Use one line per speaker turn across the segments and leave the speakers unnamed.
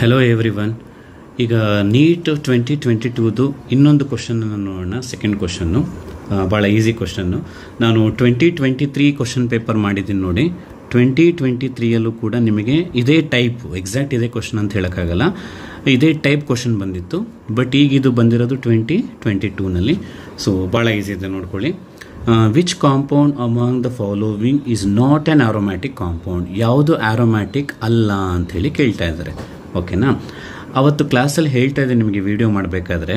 hello everyone ಈಗ NEET twenty twenty ಟೂದು ಇನ್ನೊಂದು ಕ್ವಶನನ್ನು ನೋಡೋಣ ಸೆಕೆಂಡ್ ಕ್ವಶನ್ನು ಭಾಳ ಈಸಿ ಕ್ವಶನ್ನು ನಾನು twenty twenty three question paper ಮಾಡಿದ್ದೀನಿ ನೋಡಿ ಟ್ವೆಂಟಿ ಟ್ವೆಂಟಿ ತ್ರೀಯಲ್ಲೂ ಕೂಡ ನಿಮಗೆ ಇದೇ ಟೈಪ್ ಎಕ್ಸಾಕ್ಟ್ ಇದೇ ಕ್ವಶನ್ ಅಂತ ಹೇಳೋಕ್ಕಾಗಲ್ಲ ಇದೇ ಟೈಪ್ ಕ್ವಶನ್ ಬಂದಿತ್ತು ಬಟ್ ಈಗ ಇದು ಬಂದಿರೋದು ಟ್ವೆಂಟಿ ಟ್ವೆಂಟಿ ಟೂನಲ್ಲಿ ಸೊ ಭಾಳ ಈಸಿ ಇದೆ ನೋಡ್ಕೊಳ್ಳಿ which compound among the following is not an aromatic compound ಯಾವುದು ಆ್ಯರೋಮ್ಯಾಟಿಕ್ ಅಲ್ಲ ಅಂಥೇಳಿ ಕೇಳ್ತಾ ಇದ್ದಾರೆ ಓಕೆನಾ ಅವತ್ತು ಕ್ಲಾಸಲ್ಲಿ ಹೇಳ್ತಾ ಇದ್ದೆ ನಿಮಗೆ ವಿಡಿಯೋ ಮಾಡಬೇಕಾದ್ರೆ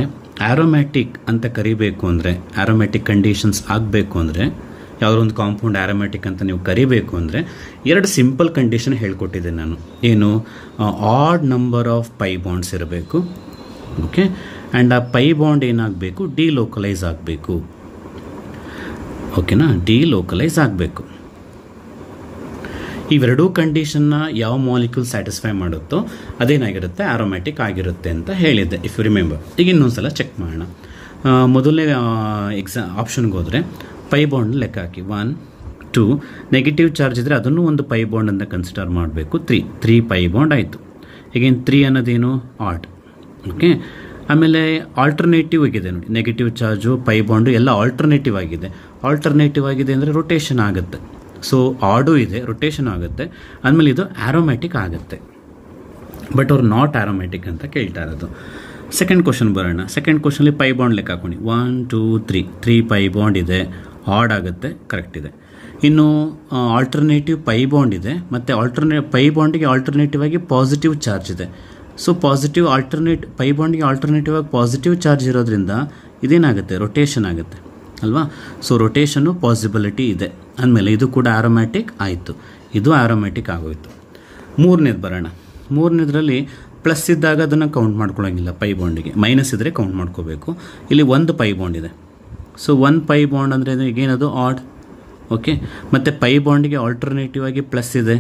ಆ್ಯರೋಮ್ಯಾಟಿಕ್ ಅಂತ ಕರಿಬೇಕು ಅಂದರೆ ಆ್ಯರೋಮ್ಯಾಟಿಕ್ ಕಂಡೀಷನ್ಸ್ ಆಗಬೇಕು ಅಂದರೆ ಒಂದು ಕಾಂಪೌಂಡ್ ಆ್ಯರೋಮ್ಯಾಟಿಕ್ ಅಂತ ನೀವು ಕರಿಬೇಕು ಅಂದರೆ ಎರಡು ಸಿಂಪಲ್ ಕಂಡೀಷನ್ ಹೇಳ್ಕೊಟ್ಟಿದ್ದೆ ನಾನು ಏನು odd number of pi bonds ಇರಬೇಕು ಓಕೆ ಆ್ಯಂಡ್ ಆ ಪೈ ಬಾಂಡ್ ಏನಾಗಬೇಕು ಡಿ ಲೋಕಲೈಸ್ ಆಗಬೇಕು ಓಕೆನಾ ಡಿ ಲೋಕಲೈಸ್ ಆಗಬೇಕು ಇವೆರಡೂ ಕಂಡೀಷನ್ನ ಯಾವ ಮಾಲಿಕ್ಯೂಲ್ ಸ್ಯಾಟಿಸ್ಫೈ ಮಾಡುತ್ತೋ ಅದೇನಾಗಿರುತ್ತೆ ಆರೋಮ್ಯಾಟಿಕ್ ಆಗಿರುತ್ತೆ ಅಂತ ಹೇಳಿದ್ದೆ ಇಫ್ ಯು ರಿಮೆಂಬರ್ ಈಗ ಇನ್ನೊಂದ್ಸಲ ಚೆಕ್ ಮಾಡೋಣ ಮೊದಲನೇ ಎಕ್ಸಾ ಆಪ್ಷನ್ಗೆ ಹೋದರೆ ಪೈ ಬಾಂಡ್ ಲೆಕ್ಕ ಹಾಕಿ ಒನ್ ಟೂ ನೆಗೆಟಿವ್ ಚಾರ್ಜ್ ಇದ್ದರೆ ಅದನ್ನು ಒಂದು ಪೈ ಬಾಂಡ್ ಅಂತ ಕನ್ಸಿಡರ್ ಮಾಡಬೇಕು ತ್ರೀ ತ್ರೀ ಪೈ ಬಾಂಡ್ ಆಯಿತು ಈಗೇನು ತ್ರೀ ಅನ್ನೋದೇನು ಆರ್ಟ್ ಓಕೆ ಆಮೇಲೆ ಆಲ್ಟರ್ನೇಟಿವ್ ಆಗಿದೆ ನೋಡಿ ನೆಗೆಟಿವ್ ಚಾರ್ಜು ಪೈ ಬಾಂಡು ಎಲ್ಲ ಆಲ್ಟರ್ನೇಟಿವ್ ಆಗಿದೆ ಆಲ್ಟರ್ನೇಟಿವ್ ಆಗಿದೆ ಅಂದರೆ ರೊಟೇಷನ್ ಆಗುತ್ತೆ ಸೊ ಆಡು ಇದೆ ರೊಟೇಷನ್ ಆಗುತ್ತೆ ಆದಮೇಲೆ ಇದು ಆ್ಯರೋಮ್ಯಾಟಿಕ್ ಆಗುತ್ತೆ ಬಟ್ ಅವ್ರು ನಾಟ್ ಆ್ಯರೋಮ್ಯಾಟಿಕ್ ಅಂತ ಕೇಳ್ತಾ ಇರೋದು ಸೆಕೆಂಡ್ ಕ್ವಶನ್ ಬರೋಣ ಸೆಕೆಂಡ್ ಕ್ವಶನಲ್ಲಿ ಪೈ ಬಾಂಡ್ ಲೆಕ್ಕ ಹಾಕೊಂಡು one two three three pi bond ಇದೆ ಆಡ್ ಆಗುತ್ತೆ ಕರೆಕ್ಟ್ ಇದೆ ಇನ್ನು ಆಲ್ಟರ್ನೇಟಿವ್ ಪೈ ಬಾಂಡ್ ಇದೆ ಮತ್ತು ಆಲ್ಟರ್ನೇ ಪೈ ಬಾಂಡಿಗೆ ಆಲ್ಟರ್ನೇಟಿವ್ ಆಗಿ ಪಾಸಿಟಿವ್ ಚಾರ್ಜ್ ಇದೆ ಸೊ ಪಾಸಿಟಿವ್ ಆಲ್ಟರ್ನೇಟ್ ಪೈ ಬಾಂಡಿಗೆ ಆಲ್ಟರ್ನೇಟಿವ್ ಆಗಿ ಪಾಸಿಟಿವ್ ಚಾರ್ಜ್ ಇರೋದ್ರಿಂದ ಇದೇನಾಗುತ್ತೆ ರೊಟೇಷನ್ ಆಗುತ್ತೆ ಅಲ್ವಾ ಸೊ ರೊಟೇಷನ್ನು ಪಾಸಿಬಿಲಿಟಿ ಇದೆ ಅಂದಮೇಲೆ ಇದು ಕೂಡ ಆರೋಮ್ಯಾಟಿಕ್ ಆಯಿತು ಇದು ಆರೋಮ್ಯಾಟಿಕ್ ಆಗೋಯಿತು ಮೂರನೇದು ಬರೋಣ ಮೂರನೇದರಲ್ಲಿ ಪ್ಲಸ್ ಇದ್ದಾಗ ಅದನ್ನು ಕೌಂಟ್ ಮಾಡ್ಕೊಳ್ಳೋಂಗಿಲ್ಲ ಪೈ ಬಾಂಡಿಗೆ ಮೈನಸ್ ಇದ್ದರೆ ಕೌಂಟ್ ಮಾಡ್ಕೋಬೇಕು ಇಲ್ಲಿ ಒಂದು ಪೈ ಬಾಂಡ್ ಇದೆ ಸೊ ಒಂದು ಪೈ ಬಾಂಡ್ ಅಂದರೆ ಈಗೇನದು ಆಡ್ ಓಕೆ ಮತ್ತು ಪೈ ಬಾಂಡಿಗೆ ಆಲ್ಟರ್ನೇಟಿವ್ ಆಗಿ ಪ್ಲಸ್ ಇದೆ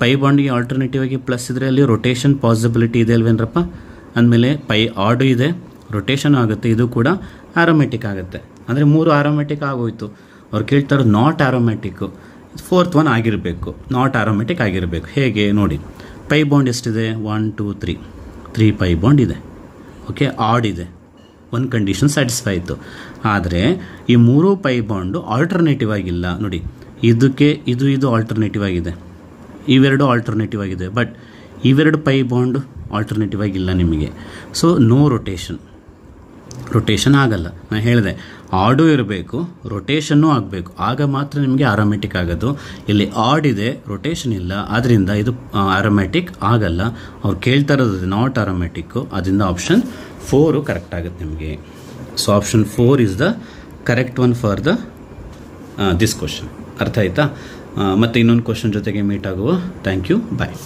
ಪೈ ಬಾಂಡಿಗೆ ಆಲ್ಟರ್ನೇಟಿವ್ ಆಗಿ ಪ್ಲಸ್ ಇದ್ದರೆ ಅಲ್ಲಿ ರೊಟೇಷನ್ ಪಾಸಿಬಿಲಿಟಿ ಇದೆ ಅಲ್ವೇನರಪ್ಪ ಅಂದಮೇಲೆ ಪೈ ಆಡು ಇದೆ ರೊಟೇಷನ್ ಆಗುತ್ತೆ ಇದು ಕೂಡ ಆರೋಮೆಟಿಕ್ ಆಗುತ್ತೆ ಅಂದರೆ ಮೂರು ಆರೋಮೆಟಿಕ್ ಆಗೋಯ್ತು ಅವ್ರು ಕೇಳ್ತಾರೆ ನಾಟ್ ಆರೋಮ್ಯಾಟಿಕ್ಕು ಫೋರ್ತ್ ಒನ್ ಆಗಿರಬೇಕು ನಾಟ್ ಆರೋಮೆಟಿಕ್ ಆಗಿರಬೇಕು ಹೇಗೆ ನೋಡಿ ಪೈ ಬಾಂಡ್ ಎಷ್ಟಿದೆ one two three three pi bond ಇದೆ ಓಕೆ ಆಡ್ ಇದೆ ಒಂದು ಕಂಡೀಷನ್ ಸ್ಯಾಟಿಸ್ಫೈ ಆಯಿತು ಆದರೆ ಈ ಮೂರೂ ಪೈ ಬಾಂಡು ಆಲ್ಟರ್ನೇಟಿವ್ ಆಗಿಲ್ಲ ನೋಡಿ ಇದಕ್ಕೆ ಇದು ಇದು ಆಲ್ಟರ್ನೇಟಿವ್ ಆಗಿದೆ ಇವೆರಡು ಆಲ್ಟರ್ನೇಟಿವ್ ಆಗಿದೆ ಬಟ್ ಇವೆರಡು ಪೈ ಬಾಂಡು ಆಲ್ಟರ್ನೇಟಿವ್ ಆಗಿಲ್ಲ ನಿಮಗೆ ಸೊ ನೋ ರೊಟೇಷನ್ ರೊಟೇಷನ್ ಆಗಲ್ಲ ನಾನು ಹೇಳಿದೆ ಆಡು ಇರಬೇಕು ರೊಟೇಷನ್ನೂ ಆಗಬೇಕು ಆಗ ಮಾತ್ರ ನಿಮಗೆ ಆರೋಮೆಟಿಕ್ ಆಗೋದು ಇಲ್ಲಿ ಆಡ್ ಇದೆ ರೊಟೇಷನ್ ಇಲ್ಲ ಆದ್ದರಿಂದ ಇದು ಆರೋಮ್ಯಾಟಿಕ್ ಆಗಲ್ಲ ಅವ್ರು ಕೇಳ್ತಾ ಇರೋದು ನಾಟ್ ಆರೋಮ್ಯಾಟಿಕ್ಕು ಅದರಿಂದ ಆಪ್ಷನ್ ಫೋರು ಕರೆಕ್ಟ್ ಆಗುತ್ತೆ ನಿಮಗೆ so option four is the correct one for the this question ಅರ್ಥ ಆಯಿತಾ ಮತ್ತು ಇನ್ನೊಂದು ಕ್ವಶನ್ ಜೊತೆಗೆ ಮೀಟ್ ಆಗುವ ಥ್ಯಾಂಕ್ ಯು ಬಾಯ್